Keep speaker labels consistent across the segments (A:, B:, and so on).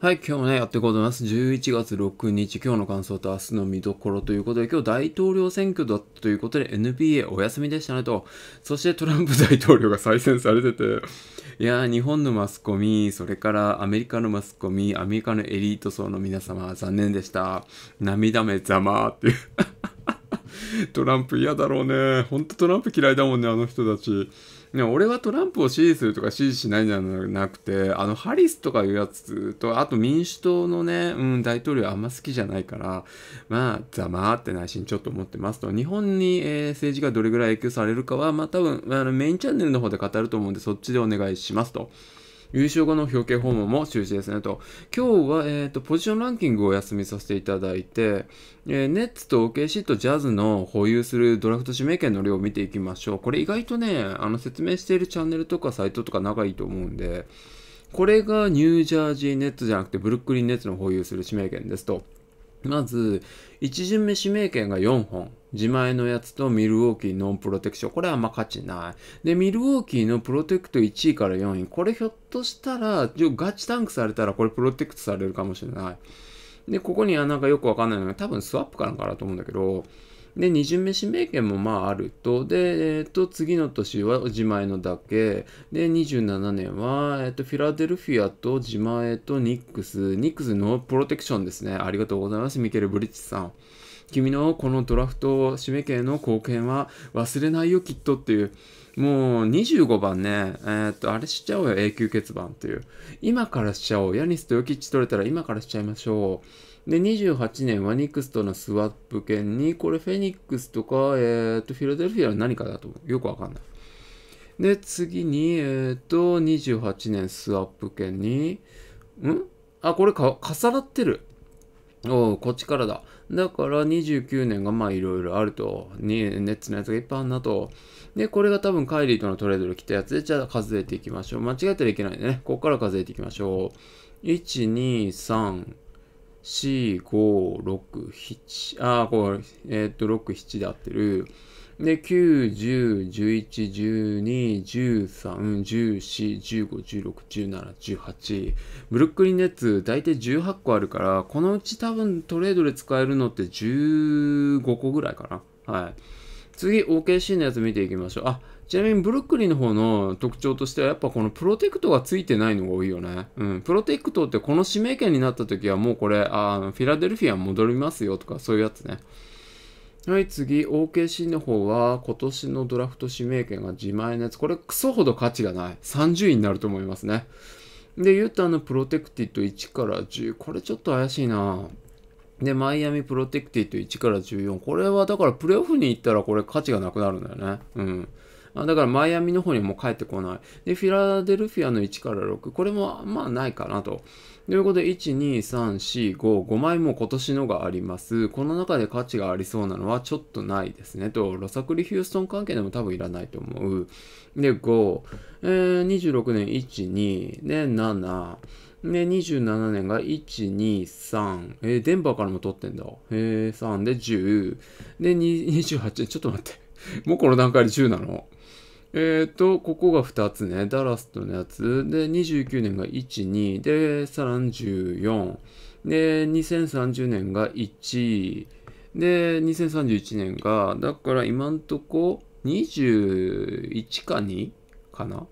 A: はい、今日もね、やっていこうと思います。11月6日、今日の感想と明日の見どころということで、今日大統領選挙だったということで、NBA お休みでしたねと、そしてトランプ大統領が再選されてて、いやー、日本のマスコミ、それからアメリカのマスコミ、アメリカのエリート層の皆様、残念でした。涙目ざまーっていう トランプ嫌だろうね。ほんとトランプ嫌いだもんね、あの人たち。ね、俺はトランプを支持するとか支持しないじゃなくて、あのハリスとかいうやつと、あと民主党のね、うん、大統領あんま好きじゃないから、まあ、ざまーって内心ちょっと思ってますと。日本に、えー、政治がどれぐらい影響されるかは、まあ多分、あのメインチャンネルの方で語ると思うんで、そっちでお願いしますと。優勝後の表敬訪問も中止ですねと。今日は、えーと、ポジションランキングをお休みさせていただいて、えー、ネッツと OKC とジャズの保有するドラフト指名権の量を見ていきましょう。これ意外とね、あの説明しているチャンネルとかサイトとか長いと思うんで、これがニュージャージーネッツじゃなくてブルックリンネッツの保有する指名権ですと。まず、1巡目指名権が4本。自前のやつとミルウォーキーノンプロテクション。これはあんま価値ない。で、ミルウォーキーのプロテクト1位から4位。これひょっとしたら、ガチタンクされたらこれプロテクトされるかもしれない。で、ここにはなんかよくわかんないのが多分スワップかなんかだと思うんだけど、で、二巡目指名権もまああると。で、えっ、ー、と、次の年は自前のだけ。で、27年は、えっ、ー、と、フィラデルフィアと自前とニックス。ニックスのプロテクションですね。ありがとうございます、ミケル・ブリッジさん。君のこのドラフト指名権の貢献は忘れないよ、きっとっていう。もう25番ね、えー、っと、あれしちゃおうよ、永久欠番っていう。今からしちゃおう。ヤニスとヨキッチ取れたら今からしちゃいましょう。で、28年、ワニクスとのスワップ券に、これフェニックスとか、えー、っと、フィラデルフィアは何かだとよくわかんない。で、次に、えー、っと、28年スワップ券に、んあ、これか、重なってる。おこっちからだ。だから29年がまあいろいろあると。ネッツのやつがいっぱいあるなと。で、これが多分カイリーとのトレードで来たやつで、じゃあ数えていきましょう。間違えたらいけないんでね。ここから数えていきましょう。1、2、3、4、5、6、7。ああ、これ、えー、っと、6、7で合ってる。で、9、10、11、12、13、14、15、16、17、18。ブルックリンネッツ、大体18個あるから、このうち多分トレードで使えるのって15個ぐらいかな。はい。次、OKC のやつ見ていきましょう。あ、ちなみにブルックリンの方の特徴としてはやっぱこのプロテクトがついてないのが多いよね。うん。プロテクトってこの指名権になった時はもうこれ、あフィラデルフィア戻りますよとかそういうやつね。はい、次、OKC の方は、今年のドラフト指名権が自前のやつ。これ、クソほど価値がない。30位になると思いますね。で、ユータのプロテクティット1から10。これちょっと怪しいなで、マイアミプロテクティット1から14。これはだからプレイオフに行ったらこれ価値がなくなるんだよね。うん。あだからマイアミの方にも帰ってこない。で、フィラデルフィアの1から6、これもまあないかなと。ということで、1、2、3、4、5、5枚も今年のがあります。この中で価値がありそうなのはちょっとないですね。と、ロサクリ・ヒューストン関係でも多分いらないと思う。で、5、えー、26年、1、2、で、7、で、27年が1、2、3。えー、デンバーからも取ってんだ。えー、3で10。で、28、ちょっと待って。もうこの段階で10なのえっ、ー、と、ここが2つね。ダラストのやつ。で、29年が1、2。で、34。で、2030年が1。で、2031年が、だから今んとこ21か2かな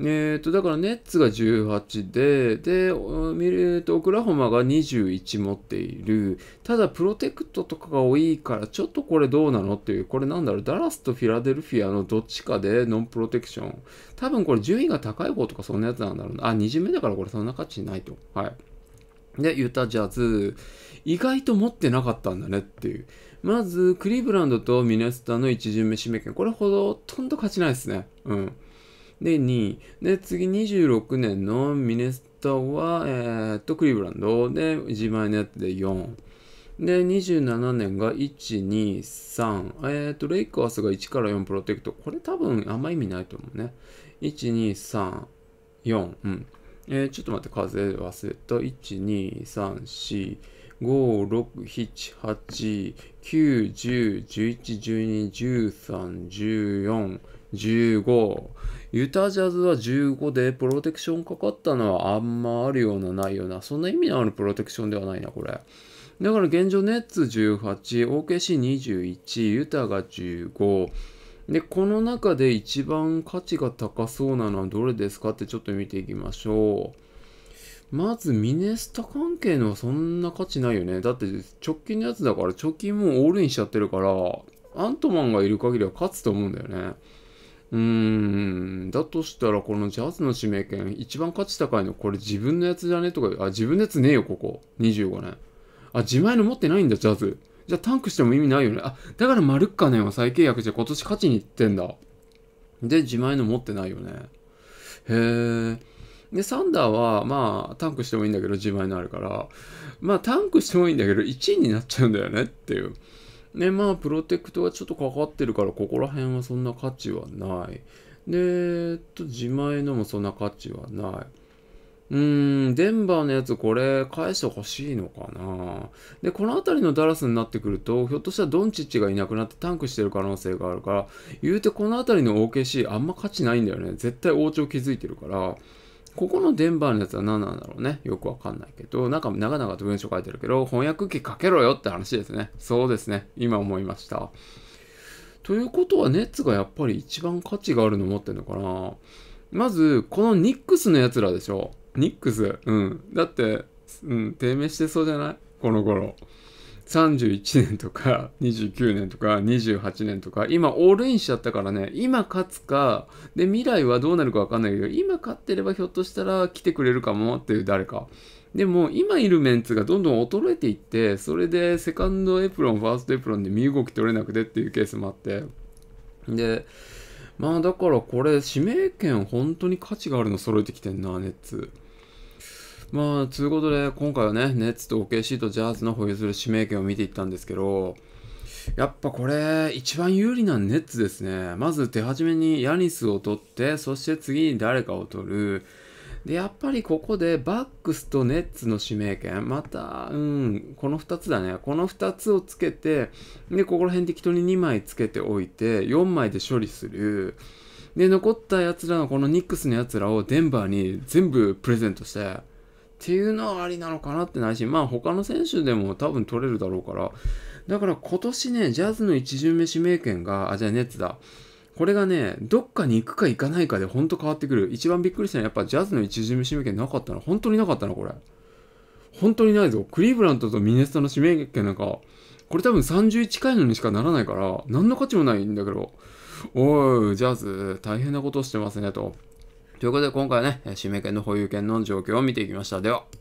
A: えっ、ー、と、だからネッツが18で、で、見るとオクラホマが21持っている。ただ、プロテクトとかが多いから、ちょっとこれどうなのっていう、これなんだろう、ダラスとフィラデルフィアのどっちかでノンプロテクション。多分これ順位が高い方とかそんなやつなんだろうな。あ、2巡目だからこれそんな価値ないと。はい。で、ユタジャズ、意外と持ってなかったんだねっていう。まず、クリーブランドとミネスタの1巡目指名権。これほとんど勝ちないですね。うん。で、2位。で、次26年のミネスタは、えー、っと、クリーブランドで自前のやつで4。で、27年が1、2、3。えー、っと、レイアースが1から4プロテクト。これ多分あんま意味ないと思うね。1、2、3、4。うん。えー、ちょっと待って、数忘れた。1、2、3、4。56789101112131415ユタジャズは15でプロテクションかかったのはあんまあるようなないようなそんな意味のあるプロテクションではないなこれだから現状ネッツ18 OKC21 ユタが15でこの中で一番価値が高そうなのはどれですかってちょっと見ていきましょうまずミネスタ関係のはそんな価値ないよね。だって直近のやつだから直近もオールインしちゃってるから、アントマンがいる限りは勝つと思うんだよね。うーん、だとしたらこのジャズの指名権、一番価値高いのこれ自分のやつじゃねとか、あ、自分のやつねえよ、ここ。25年。あ、自前の持ってないんだ、ジャズ。じゃあタンクしても意味ないよね。あ、だからマルッカネは再契約じゃ今年勝ちに行ってんだ。で、自前の持ってないよね。へえ。で、サンダーは、まあ、タンクしてもいいんだけど、自前のになるから、まあ、タンクしてもいいんだけど、1位になっちゃうんだよねっていう。ね、まあ、プロテクトがちょっとかかってるから、ここら辺はそんな価値はない。で、えっと、自前のもそんな価値はない。うーん、デンバーのやつこれ返してほしいのかなで、この辺りのダラスになってくると、ひょっとしたらドンチッチがいなくなってタンクしてる可能性があるから、言うてこの辺りの OKC あんま価値ないんだよね。絶対王朝気づいてるから。ここのデンバーのやつは何なんだろうね。よくわかんないけど、なんか長々と文章書いてるけど、翻訳機書けろよって話ですね。そうですね。今思いました。ということは、ネッツがやっぱり一番価値があるの持ってんのかなまず、このニックスのやつらでしょ。ニックス。うん。だって、うん、低迷してそうじゃないこの頃。31年とか29年とか28年とか今オールインしちゃったからね今勝つかで未来はどうなるか分かんないけど今勝ってればひょっとしたら来てくれるかもっていう誰かでも今いるメンツがどんどん衰えていってそれでセカンドエプロンファーストエプロンで身動き取れなくてっていうケースもあってでまあだからこれ指名権本当に価値があるの揃えてきてんなネッツ。まあ、ということで、今回はね、ネッツと OKC とジャーズの保有する指名権を見ていったんですけど、やっぱこれ、一番有利なネッツですね。まず手始めにヤニスを取って、そして次に誰かを取る。で、やっぱりここでバックスとネッツの指名権、また、うん、この2つだね。この2つをつけて、で、ここら辺適当に2枚つけておいて、4枚で処理する。で、残ったやつらのこのニックスのやつらをデンバーに全部プレゼントして、っていうのはありなのかなってないし、まあ他の選手でも多分取れるだろうから、だから今年ね、ジャズの一巡目指名権が、あ、じゃあネッツだ。これがね、どっかに行くか行かないかでほんと変わってくる。一番びっくりしたのはやっぱジャズの一巡目指名権なかったの。本当になかったのこれ。本当にないぞ。クリーブランドとミネスタの指名権なんか、これ多分31いのにしかならないから、何の価値もないんだけど、おい、ジャズ、大変なことしてますね、と。ということで今回はね、指名権の保有権の状況を見ていきました。では。